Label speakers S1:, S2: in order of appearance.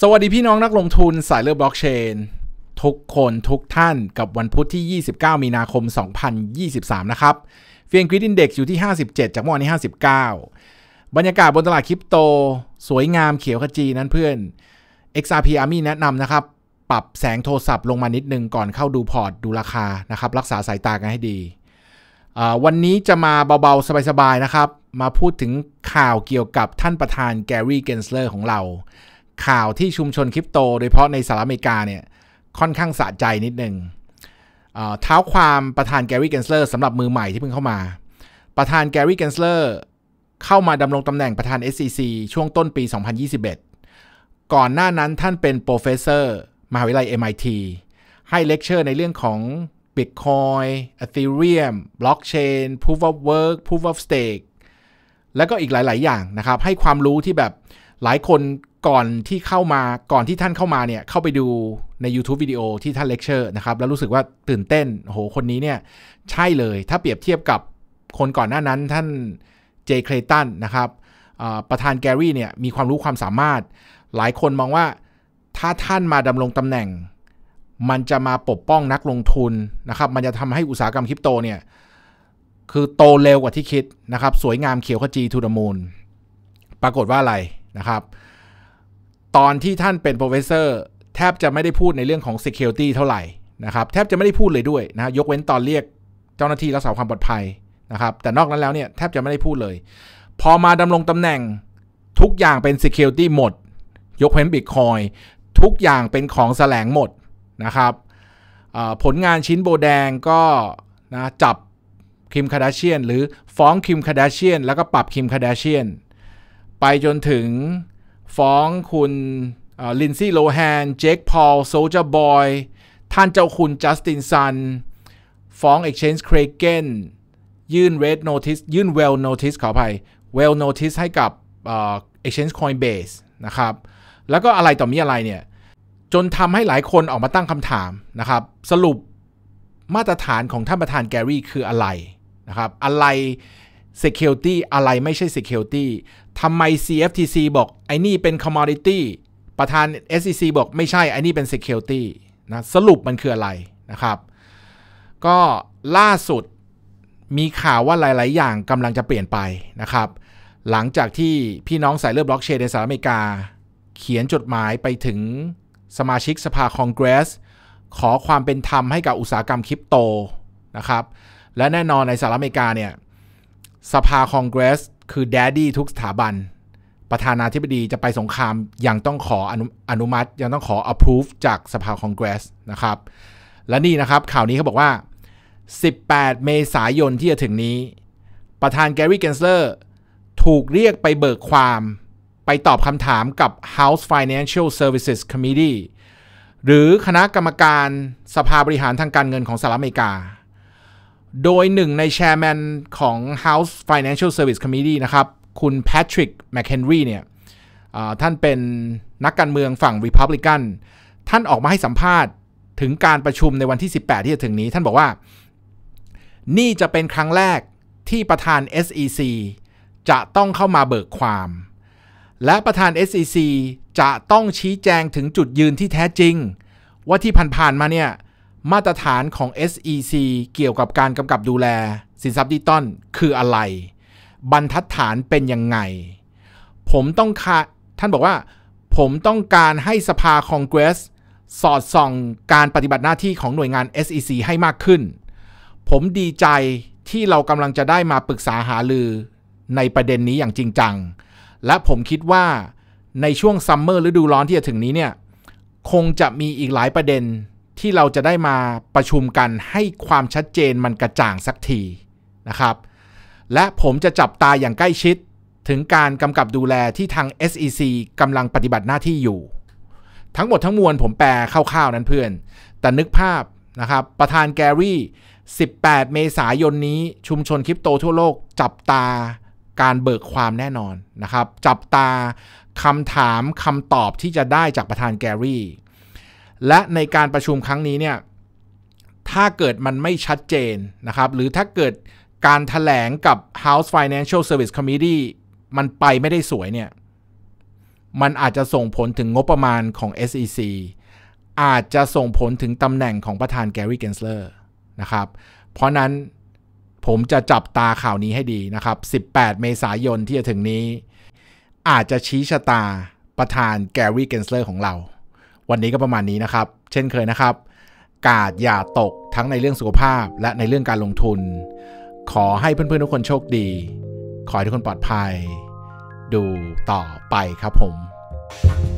S1: สวัสดีพี่น้อง นักลงทุนสายเลือดบล็อกเชนทุกคนทุกท่านกับวันพุธที่ 29 มีนาคม 2023นะครับเฟียงคริดอินเด็กซ์อยู่ที่ 57 จากเมื่อวานนี้ 59 บรรยากาศบนตลาดคริปโต สวยงามเขียวขจีนั้นเพื่อน XRP Army แนะนำนะครับปรับแสงโทรศัพท์ลงมานิดนึงก่อนเข้าดูพอร์ตดูราคานะครับรักษาสายตากันให้ดี วันนี้จะมาเบาๆ สบายๆนะครับมาพูดถึงข่าวเกี่ยวกับท่านประธานแกรี่เกนสเลอร์ของเราข่าวที่ชุมชนคริปโตโดยเฉพาะในสหรัฐอเมริกาเนี่ย ค่อนข้างสะใจนิดนึงเท้าความประธานแกรี่เกนสเลอร์สำหรับมือใหม่ที่เพิ่งเข้ามา ประธานแกรี่เกนสเลอร์เข้ามาดำรงตำแหน่งประธาน SEC ช่วงต้นปี 2021 ก่อนหน้านั้นท่านเป็นโปรเฟสเซอร์ มหาวิทยาลัย MIT ให้เลคเชอร์ในเรื่องของ Bitcoin Ethereum Blockchain Proof of Work Proof of Stake แล้วก็อีกหลาย ๆ อย่างนะครับให้ความรู้ที่แบบหลายคนก่อนที่เข้ามา ก่อนที่ท่านเข้ามาเนี่ย เข้าไปดูใน YouTube วิดีโอที่ท่านเลคเชอร์นะครับ แล้วรู้สึกว่าตื่นเต้นโหคนนี้เนี่ย ใช่เลย ถ้าเปรียบเทียบกับคนก่อนหน้านั้นท่านเจเคลตันนะครับประธานแกรี่เนี่ย มีความรู้ความสามารถ หลายคนมองว่าถ้าท่านมาดำรงตำแหน่ง มันจะมาปกป้องนักลงทุนนะครับ มันจะทำให้อุตสาหกรรมคริปโตเนี่ย คือโตเร็วกว่าที่คิดนะครับ สวยงามเขียวขจีทูดมูลปรากฏว่าอะไรนะครับตอนที่ท่านเป็น professor แทบจะไม่ได้พูดในเรื่องของ security เท่าไหร่นะครับ แทบจะไม่ได้พูดเลยด้วยนะยกเว้นตอนเรียกเจ้าหน้าที่รักษาความปลอดภัยนะครับแต่นอกนั้นแล้วเนี่ยแทบจะไม่ได้พูดเลย พอมาดำรงตำแหน่งทุกอย่างเป็น security หมด ยกเว้น Bitcoin ทุกอย่างเป็นของแสลงหมดนะครับผลงานชิ้นโบแดงก็นะจับคิมคาดาเชียนหรือฟ้องคิมคาดาเชียนแล้วก็ปรับคิมคาดาเชียนไปจนถึงฟ้องคุณลินซี่โลแฮนเจคพอล โซจ์บอย ท่านเจ้าคุณจัสตินซัน ฟ้อง Exchange k r a k e n ยื่น Red Notice ยื่น Well Notice ขออภัย Well Notice ให้กับ Exchange Coinbase นะครับแล้วก็อะไรต่อมีอะไรเนี่ย จนทำให้หลายคนออกมาตั้งคำถามนะครับสรุปมาตรฐานของท่านประธานแกรี่คืออะไรนะครับอะไร Security อะไรไม่ใช่ Security ทำไม CFTC บอก ไอ้นี่เป็น Commodity ประธาน SEC บอกไม่ใช่ ไอ้นี่เป็น Security นะสรุปมันคืออะไรนะครับก็ล่าสุดมีข่าวว่าหลาย ๆ อย่างกำลังจะเปลี่ยนไปนะครับหลังจากที่พี่น้องสายเลือดบล็อกเชนในสหรัฐอเมริกา เขียนจดหมายไปถึงสมาชิกสภาคองเกรส ขอความเป็นธรรมให้กับอุตสาหกรรมคริปโตนะครับและแน่นอนในสหรัฐอเมริกาเนี่ยสภาคองเกรส คือแดดดี้ทุกสถาบัน ประธานาธิบดีจะไปสงครามยังต้องขออนุอนมัติยังต้องขอ approve จากสภาคองเกรส นะครับ และนี่นะครับข่าวนี้เขาบอกว่า 18 เมษายนที่จะถึงนี้ ประธานแกรี่เกนเซอร์ถูกเรียกไปเบิกความไปตอบคำถามกับ House Financial Services Committee หรือคณะกรรมการสภาบริหารทางการเงินของสหรัฐอเมริกาโดยหนึ่งในแชร์แมนของ House Financial Service Committee นะครับ คุณแพทริกแมคเคนรีเนี่ยท่านเป็นนักการเมืองฝั่ง Republican ท่านออกมาให้สัมภาษณ์ถึงการประชุมในวันที่ 18 ที่จะถึงนี้ ท่านบอกว่า นี่จะเป็นครั้งแรกที่ประธาน SEC จะต้องเข้ามาเบิกความ และประธาน SEC จะต้องชี้แจงถึงจุดยืนที่แท้จริง ว่าที่ผ่านๆมาเนี่ยมาตรฐานของ SEC เกี่ยวกับการกำกับดูแลสินทรัพย์ดิจิตอลคืออะไร บรรทัดฐานเป็นยังไง ผมต้องคาท่านบอกว่า ผมต้องการให้สภาคองเกรสสอดส่องการปฏิบัติหน้าที่ของหน่วยงาน SEC ให้มากขึ้น ผมดีใจที่เรากำลังจะได้มาปรึกษาหาลือในประเด็นนี้อย่างจริงจัง และผมคิดว่าในช่วงซัมเมอร์ฤดูร้อนที่จะถึงนี้เนี่ยคงจะมีอีกหลายประเด็นที่เราจะได้มาประชุมกันให้ความชัดเจนมันกระจ่างสักทีนะครับและผมจะจับตาอย่างใกล้ชิด ถึงการกำกับดูแลที่ทาง SEC กำลังปฏิบัติหน้าที่อยู่ ทั้งหมดทั้งมวลผมแปลคร่าวๆนั้นเพื่อน แต่นึกภาพนะครับประธานแกรี่ 18 เมษายนนี้ชุมชนคริปโตทั่วโลก จับตาการเบิกความแน่นอนนะครับจับตาคำถามคำตอบที่จะได้จากประธานแกรี่และในการประชุมครั้งนี้เนี่ย ถ้าเกิดมันไม่ชัดเจนนะครับ หรือถ้าเกิดการถแถลงกับ House Financial Service Committee มันไปไม่ได้สวยเนี่ย มันอาจจะส่งผลถึงงบประมาณของ SEC อาจจะส่งผลถึงตำแหน่งของประธานแกรี่เกนสเลอร์นะครับ เพราะนั้นผมจะจับตาข่าวนี้ให้ดีนะครับ 18 เมษายนที่จะถึงนี้ อาจจะชี้ชะตาประธานแกรี่เกนสเลอร์ของเราวันนี้ก็ประมาณนี้นะครับ เช่นเคยนะครับ กาดอย่าตกทั้งในเรื่องสุขภาพและในเรื่องการลงทุน ขอให้เพื่อนๆทุกคนโชคดี ขอให้ทุกคนปลอดภัย ดูต่อไปครับผม thank you